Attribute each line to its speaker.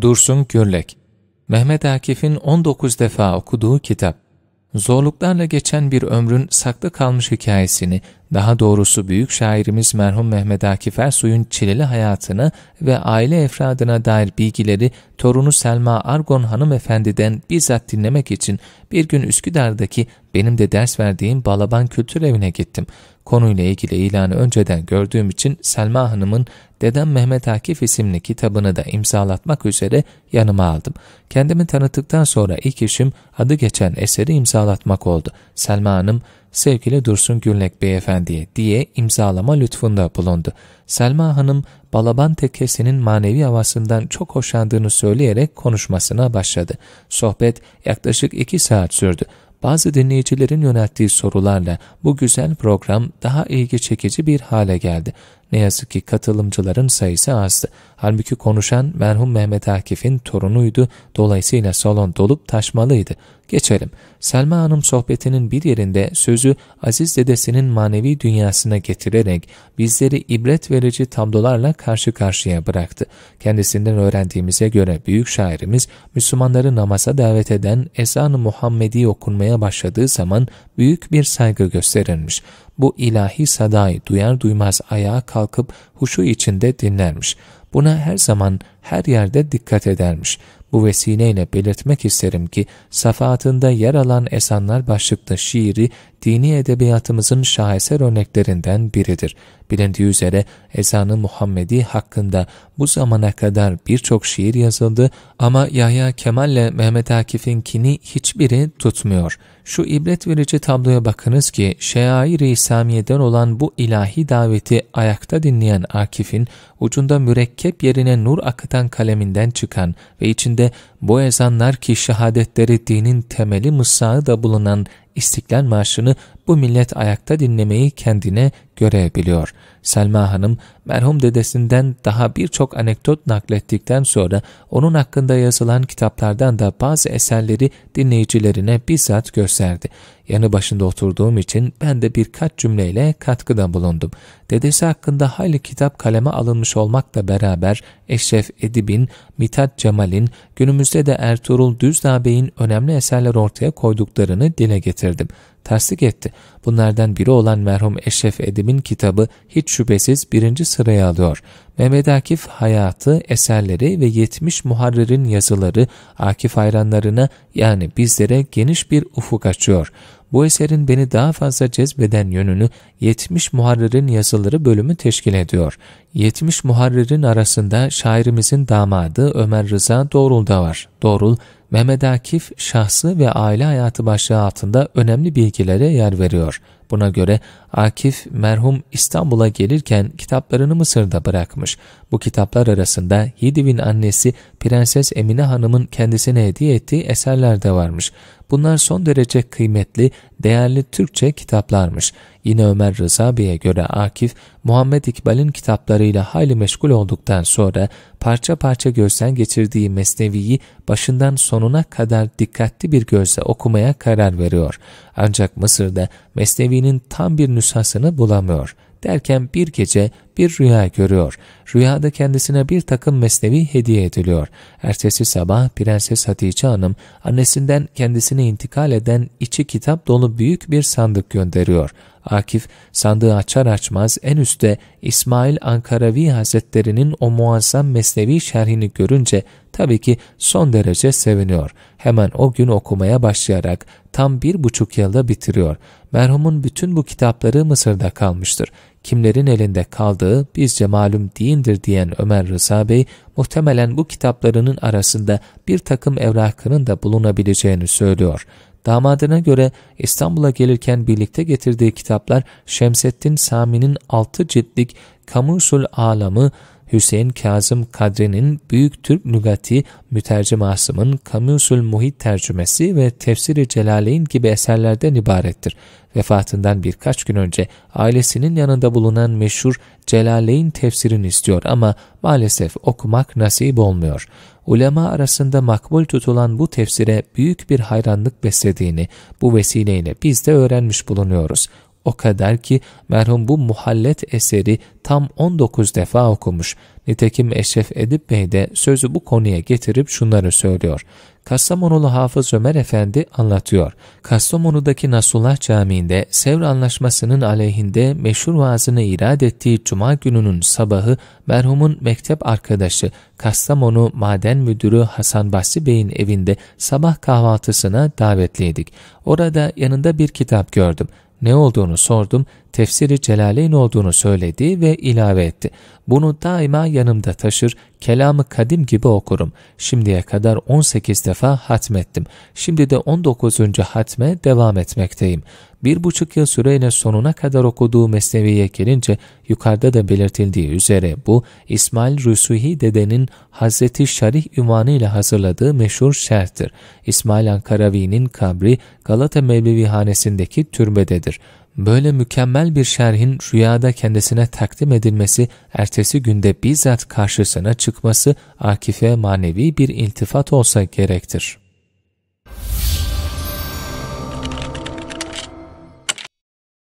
Speaker 1: Dursun Gürlek Mehmet Akif'in 19 defa okuduğu kitap, zorluklarla geçen bir ömrün saklı kalmış hikayesini daha doğrusu büyük şairimiz merhum Mehmet Akif Ersoy'un çileli hayatını ve aile efradına dair bilgileri torunu Selma Argon hanımefendiden bizzat dinlemek için bir gün Üsküdar'daki benim de ders verdiğim Balaban Kültür Evi'ne gittim. Konuyla ilgili ilanı önceden gördüğüm için Selma Hanım'ın Dedem Mehmet Akif isimli kitabını da imzalatmak üzere yanıma aldım. Kendimi tanıttıktan sonra ilk işim adı geçen eseri imzalatmak oldu. Selma Hanım, sevgili Dursun Gülnek Beyefendi'ye diye imzalama lütfunda bulundu. Selma Hanım, Balaban tekkesinin manevi havasından çok hoşlandığını söyleyerek konuşmasına başladı. Sohbet yaklaşık iki saat sürdü. Bazı dinleyicilerin yönettiği sorularla bu güzel program daha ilgi çekici bir hale geldi. Ne yazık ki katılımcıların sayısı azdı. Halbuki konuşan merhum Mehmet Akif'in torunuydu. Dolayısıyla salon dolup taşmalıydı. Geçelim. Selma Hanım sohbetinin bir yerinde sözü Aziz dedesinin manevi dünyasına getirerek bizleri ibret verici tablolarla karşı karşıya bıraktı. Kendisinden öğrendiğimize göre büyük şairimiz Müslümanları namaza davet eden Ezan-ı Muhammedi okunmaya başladığı zaman büyük bir saygı gösterilmiş. Bu ilahi sadayı duyar duymaz ayağa kalkıp huşu içinde dinlermiş. Buna her zaman her yerde dikkat edermiş. Bu vesileyle belirtmek isterim ki safahatında yer alan Esanlar başlıklı şiiri dini edebiyatımızın şaheser örneklerinden biridir. Bilindiği üzere Ezan-ı Muhammedi hakkında bu zamana kadar birçok şiir yazıldı ama Yahya Kemal ile Mehmet Akif'inkini hiç hiçbiri tutmuyor. Şu ibret verici tabloya bakınız ki şeair-i İslamiye'den olan bu ilahi daveti ayakta dinleyen Akif'in ucunda mürekkep yerine nur akıtan kaleminden çıkan ve içinde bu ezanlar ki şehadetleri dinin temeli mısrağı da bulunan İstiklal Marşı'nı bu millet ayakta dinlemeyi kendine göre biliyor. Selma Hanım merhum dedesinden daha birçok anekdot naklettikten sonra onun hakkında yazılan kitaplardan da bazı eserleri dinleyicilerine bizzat gösterdi. Yanı başında oturduğum için ben de birkaç cümleyle katkıda bulundum. Dedesi hakkında hayli kitap kaleme alınmış olmakla beraber Eşref Edib'in, Mithat Cemal'in, günümüzde de Ertuğrul Düzdağ Bey'in önemli eserler ortaya koyduklarını dile getirdim tasdik etti. Bunlardan biri olan merhum Eşref Edim'in kitabı hiç şüphesiz birinci sıraya alıyor. Mehmet Akif hayatı, eserleri ve 70 muharririn yazıları Akif hayranlarına yani bizlere geniş bir ufuk açıyor. Bu eserin beni daha fazla cezbeden yönünü 70 muharririn yazıları bölümü teşkil ediyor. 70 muharririn arasında şairimizin damadı Ömer Rıza Doğrul da var. Doğrul, Mehmet Akif şahsı ve aile hayatı başlığı altında önemli bilgilere yer veriyor. Buna göre Akif merhum İstanbul'a gelirken kitaplarını Mısır'da bırakmış. Bu kitaplar arasında Hidiv'in annesi Prenses Emine Hanım'ın kendisine hediye ettiği eserler de varmış. Bunlar son derece kıymetli, değerli Türkçe kitaplarmış. Yine Ömer Rıza Bey'e göre Akif, Muhammed İkbal'in kitaplarıyla hayli meşgul olduktan sonra parça parça gözden geçirdiği Mesnevi'yi başından sonuna kadar dikkatli bir gözle okumaya karar veriyor. Ancak Mısır'da Mesnevi tarihinin tam bir nüshasını bulamıyor. Derken bir gece bir rüya görüyor. Rüyada kendisine bir takım mesnevi hediye ediliyor. Ertesi sabah Prenses Hatice Hanım annesinden kendisine intikal eden içi kitap dolu büyük bir sandık gönderiyor. Akif sandığı açar açmaz en üstte İsmail Ankaravi Hazretlerinin o muazzam mesnevi şerhini görünce Tabii ki son derece seviniyor. Hemen o gün okumaya başlayarak tam bir buçuk yılda bitiriyor. Merhumun bütün bu kitapları Mısır'da kalmıştır. Kimlerin elinde kaldığı bizce malum değildir diyen Ömer Rıza Bey, muhtemelen bu kitaplarının arasında bir takım evrakının da bulunabileceğini söylüyor. Damadına göre İstanbul'a gelirken birlikte getirdiği kitaplar Şemsettin Sami'nin altı ciltlik Kamusul Alamı, Hüseyin Kazım Kadri'nin Büyük Türk Lügati mütercimasımın Kamusul Muhit tercümesi ve Tefsiri Celaleyn gibi eserlerden ibarettir. Vefatından birkaç gün önce ailesinin yanında bulunan meşhur Celaleyn tefsirini istiyor ama maalesef okumak nasip olmuyor. Ulema arasında makbul tutulan bu tefsire büyük bir hayranlık beslediğini bu vesileyle biz de öğrenmiş bulunuyoruz. O kadar ki merhum bu muhallet eseri tam 19 defa okumuş. Nitekim Eşref Edip Bey de sözü bu konuya getirip şunları söylüyor. Kastamonulu Hafız Ömer Efendi anlatıyor. Kastamonu'daki Nasullah Camii'nde Sevr Anlaşması'nın aleyhinde meşhur vaazını irad ettiği Cuma gününün sabahı merhumun mektep arkadaşı Kastamonu Maden Müdürü Hasan Basri Bey'in evinde sabah kahvaltısına davetliydik. Orada yanında bir kitap gördüm. Ne olduğunu sordum tefsiri celaleyn olduğunu söyledi ve ilave etti. Bunu daima yanımda taşır, kelamı kadim gibi okurum. Şimdiye kadar 18 defa hatmettim. Şimdi de 19. hatme devam etmekteyim. Bir buçuk yıl süreyle sonuna kadar okuduğu mesneviye gelince yukarıda da belirtildiği üzere bu İsmail Rusuhi dedenin Hazreti Şarih ünvanı ile hazırladığı meşhur şerhtir. İsmail Ankaravi'nin kabri Galata Mevlevi hanesindeki türbededir. Böyle mükemmel bir şerhin rüyada kendisine takdim edilmesi, ertesi günde bizzat karşısına çıkması Akif'e manevi bir iltifat olsa gerektir.